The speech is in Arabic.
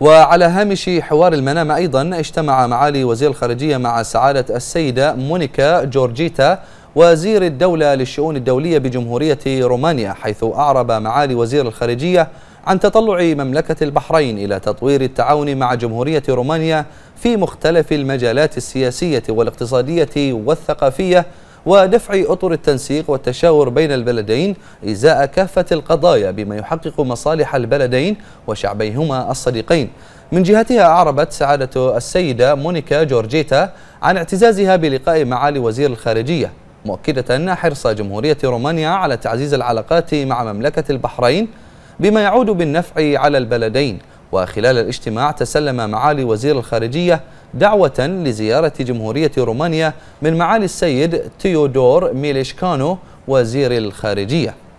وعلى هامش حوار المنام أيضا اجتمع معالي وزير الخارجية مع سعادة السيدة مونيكا جورجيتا وزير الدولة للشؤون الدولية بجمهورية رومانيا حيث أعرب معالي وزير الخارجية عن تطلع مملكة البحرين إلى تطوير التعاون مع جمهورية رومانيا في مختلف المجالات السياسية والاقتصادية والثقافية ودفع أطر التنسيق والتشاور بين البلدين إزاء كافة القضايا بما يحقق مصالح البلدين وشعبيهما الصديقين من جهتها أعربت سعادة السيدة مونيكا جورجيتا عن اعتزازها بلقاء معالي وزير الخارجية مؤكدة حرص جمهورية رومانيا على تعزيز العلاقات مع مملكة البحرين بما يعود بالنفع على البلدين وخلال الاجتماع تسلم معالي وزير الخارجية دعوة لزيارة جمهورية رومانيا من معالي السيد تيودور ميليشكانو وزير الخارجية